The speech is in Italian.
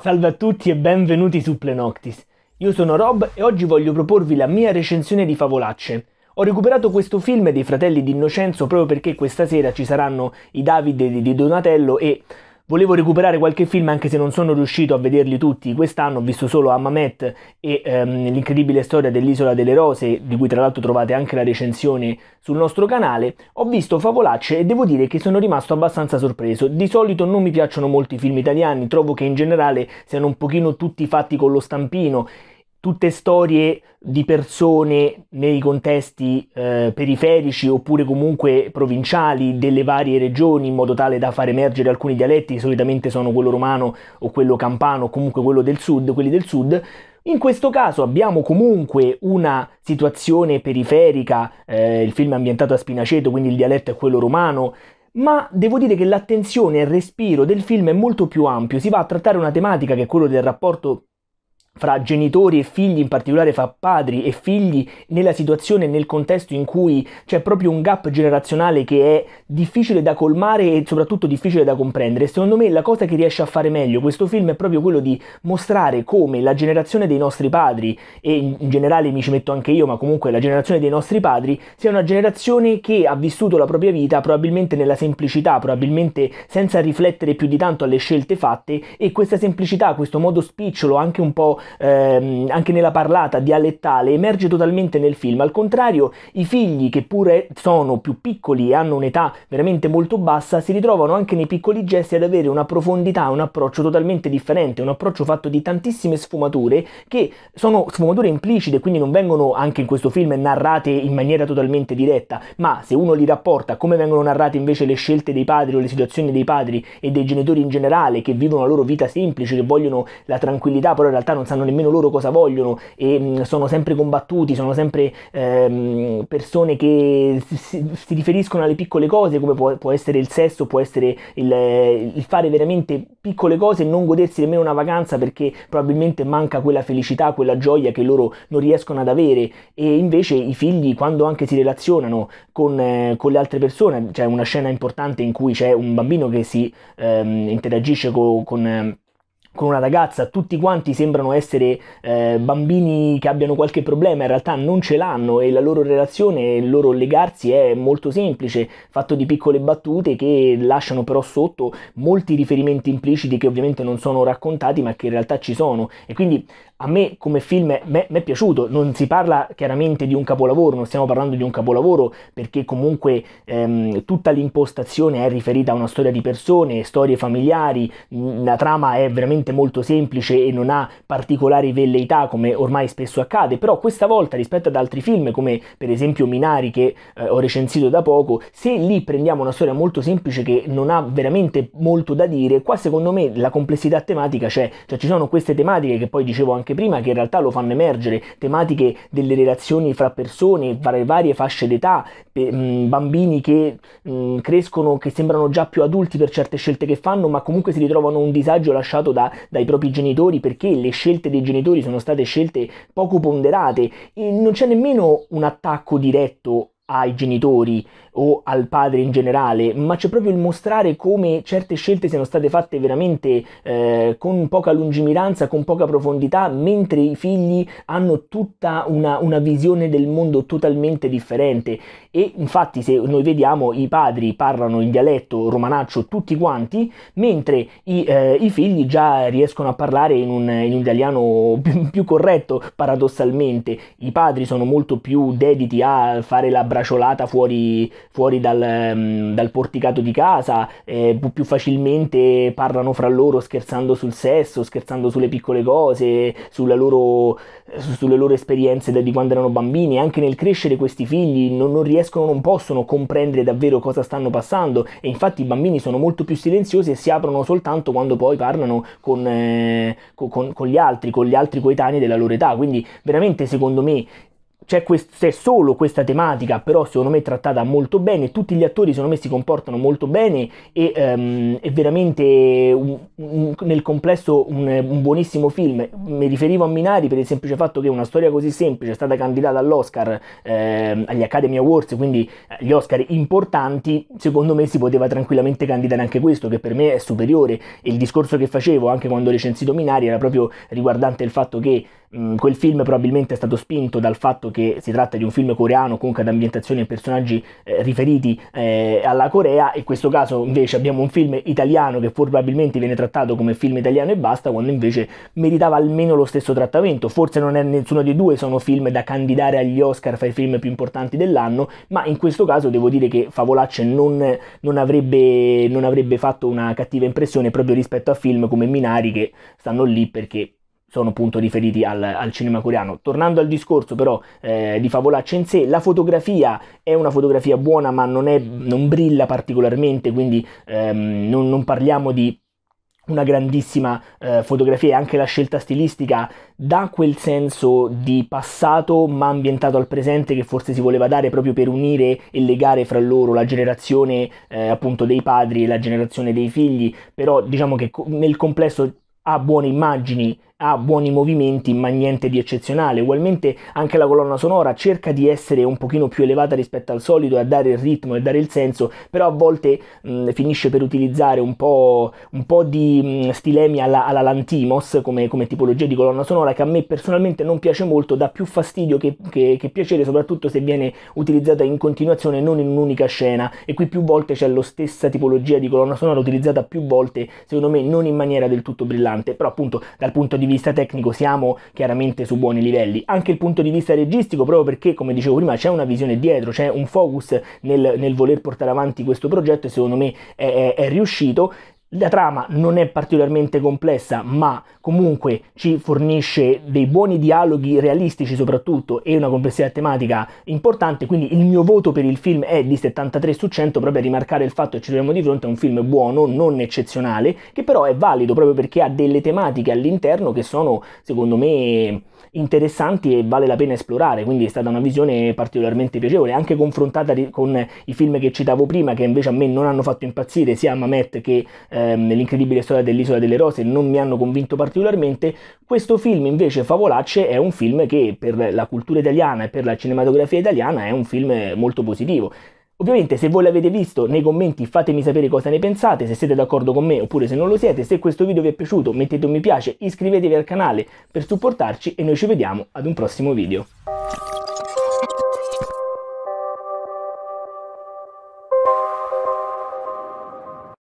Salve a tutti e benvenuti su Plenoctis. Io sono Rob e oggi voglio proporvi la mia recensione di Favolacce. Ho recuperato questo film dei fratelli di Innocenzo proprio perché questa sera ci saranno i Davide di Donatello e Volevo recuperare qualche film anche se non sono riuscito a vederli tutti quest'anno, ho visto solo Amamet e ehm, l'incredibile storia dell'Isola delle Rose, di cui tra l'altro trovate anche la recensione sul nostro canale. Ho visto Favolacce e devo dire che sono rimasto abbastanza sorpreso. Di solito non mi piacciono molto i film italiani, trovo che in generale siano un pochino tutti fatti con lo stampino tutte storie di persone nei contesti eh, periferici oppure comunque provinciali delle varie regioni in modo tale da far emergere alcuni dialetti, solitamente sono quello romano o quello campano o comunque quello del sud, quelli del sud. In questo caso abbiamo comunque una situazione periferica, eh, il film è ambientato a Spinaceto, quindi il dialetto è quello romano, ma devo dire che l'attenzione e il respiro del film è molto più ampio, si va a trattare una tematica che è quello del rapporto fra genitori e figli, in particolare fra padri e figli, nella situazione e nel contesto in cui c'è proprio un gap generazionale che è difficile da colmare e soprattutto difficile da comprendere. Secondo me la cosa che riesce a fare meglio questo film è proprio quello di mostrare come la generazione dei nostri padri, e in generale mi ci metto anche io, ma comunque la generazione dei nostri padri, sia una generazione che ha vissuto la propria vita probabilmente nella semplicità, probabilmente senza riflettere più di tanto alle scelte fatte e questa semplicità, questo modo spicciolo, anche un po' ehm, anche nella parlata dialettale emerge totalmente nel film. Al contrario, i figli, che pure sono più piccoli e hanno un'età veramente molto bassa, si ritrovano anche nei piccoli gesti ad avere una profondità, un approccio totalmente differente, un approccio fatto di tantissime sfumature che sono sfumature implicite, quindi non vengono anche in questo film narrate in maniera totalmente diretta, ma se uno li rapporta come vengono narrate invece le scelte dei padri o le situazioni dei padri e dei genitori in generale che vivono la loro vita semplice, che vogliono la tranquillità, però in realtà non sanno sanno nemmeno loro cosa vogliono e mm, sono sempre combattuti, sono sempre ehm, persone che si, si, riferiscono alle piccole cose come può, può essere il sesso, può essere il, il, fare veramente piccole cose e non godersi nemmeno una vacanza perché probabilmente manca quella felicità, quella gioia che loro non riescono ad avere e invece i figli quando anche si relazionano con, eh, con le altre persone, c'è cioè una scena importante in cui c'è un bambino che si ehm, interagisce co- con... Eh, con una ragazza, tutti quanti sembrano essere eh, bambini che abbiano qualche problema, in realtà non ce l'hanno e la loro relazione, il loro legarsi è molto semplice, fatto di piccole battute che lasciano però sotto molti riferimenti impliciti che ovviamente non sono raccontati ma che in realtà ci sono e quindi a me come film mi è piaciuto, non si parla chiaramente di un capolavoro, non stiamo parlando di un capolavoro perché comunque ehm, tutta l'impostazione è riferita a una storia di persone, storie familiari, la trama è veramente molto semplice e non ha particolari velleità come ormai spesso accade, però questa volta rispetto ad altri film come per esempio Minari che eh, ho recensito da poco, se lì prendiamo una storia molto semplice che non ha veramente molto da dire, qua secondo me la complessità tematica c'è, cioè ci sono queste tematiche che poi dicevo anche anche prima, che in realtà lo fanno emergere, tematiche delle relazioni fra persone, fra le varie fasce d'età, mm, bambini che mh, mm, crescono, che sembrano già più adulti per certe scelte che fanno, ma comunque si ritrovano un disagio lasciato da, dai propri genitori perché le scelte dei genitori sono state scelte poco ponderate e non c'è nemmeno un attacco diretto ai genitori o al padre in generale, ma c'è proprio il mostrare come certe scelte siano state fatte veramente eh, con poca lungimiranza, con poca profondità, mentre i figli hanno tutta una, una, visione del mondo totalmente differente. E infatti se noi vediamo i padri parlano in dialetto romanaccio tutti quanti, mentre i, eh, i figli già riescono a parlare in un, in un italiano più, più corretto, paradossalmente. I padri sono molto più dediti a fare la brava braciolata fuori, fuori dal, mm, dal, porticato di casa, eh, più facilmente parlano fra loro scherzando sul sesso, scherzando sulle piccole cose, loro, sulle loro esperienze di quando erano bambini, anche nel crescere questi figli non, non riescono, non possono comprendere davvero cosa stanno passando e infatti i bambini sono molto più silenziosi e si aprono soltanto quando poi parlano con, eh, con, con gli altri, con gli altri coetanei della loro età, quindi veramente secondo me c'è, quest- solo questa tematica, però secondo me trattata molto bene, tutti gli attori secondo me si comportano molto bene e um, è veramente un, un, nel complesso un, un, buonissimo film. Mi riferivo a Minari per il semplice fatto che una storia così semplice è stata candidata all'Oscar, eh, agli Academy Awards, quindi agli Oscar importanti, secondo me si poteva tranquillamente candidare anche questo, che per me è superiore. E il discorso che facevo anche quando ho recensito Minari era proprio riguardante il fatto che Mm, quel film probabilmente è stato spinto dal fatto che si tratta di un film coreano comunque ad ambientazioni e personaggi eh, riferiti eh, alla Corea e in questo caso invece abbiamo un film italiano che probabilmente viene trattato come film italiano e basta quando invece meritava almeno lo stesso trattamento forse non è nessuno dei due sono film da candidare agli Oscar fra i film più importanti dell'anno ma in questo caso devo dire che Favolacce non, non, avrebbe, non avrebbe fatto una cattiva impressione proprio rispetto a film come Minari che stanno lì perché sono appunto riferiti al, al, cinema coreano. Tornando al discorso però eh, di Favolaccia in sé, la fotografia è una fotografia buona ma non, è, non brilla particolarmente, quindi ehm, non, non parliamo di una grandissima eh, fotografia e anche la scelta stilistica dà quel senso di passato ma ambientato al presente che forse si voleva dare proprio per unire e legare fra loro la generazione eh, appunto dei padri e la generazione dei figli, però diciamo che nel complesso ha buone immagini ha buoni movimenti ma niente di eccezionale. Ugualmente anche la colonna sonora cerca di essere un pochino più elevata rispetto al solito e a dare il ritmo e dare il senso, però a volte mh, finisce per utilizzare un po', un po di mh, stilemi alla, alla Lantimos come, come, tipologia di colonna sonora che a me personalmente non piace molto, dà più fastidio che, che, che piacere, soprattutto se viene utilizzata in continuazione e non in un'unica scena. E qui più volte c'è la stessa tipologia di colonna sonora utilizzata più volte, secondo me non in maniera del tutto brillante, però appunto dal punto di vista tecnico siamo chiaramente su buoni livelli, anche il punto di vista registico proprio perché come dicevo prima c'è una visione dietro, c'è un focus nel, nel voler portare avanti questo progetto e secondo me è, è, è riuscito, la trama non è particolarmente complessa, ma comunque ci fornisce dei buoni dialoghi realistici soprattutto e una complessità tematica importante, quindi il mio voto per il film è di 73 su 100 proprio a rimarcare il fatto che ci troviamo di fronte a un film buono, non eccezionale, che però è valido proprio perché ha delle tematiche all'interno che sono secondo me interessanti e vale la pena esplorare, quindi è stata una visione particolarmente piacevole, anche confrontata con i film che citavo prima che invece a me non hanno fatto impazzire sia Mamet che eh, ehm, L'incredibile storia dell'isola delle rose non mi hanno convinto particolarmente, questo film invece Favolacce è un film che per la cultura italiana e per la cinematografia italiana è un film molto positivo. Ovviamente se voi l'avete visto nei commenti fatemi sapere cosa ne pensate, se siete d'accordo con me oppure se non lo siete, se questo video vi è piaciuto mettete un mi piace, iscrivetevi al canale per supportarci e noi ci vediamo ad un prossimo video.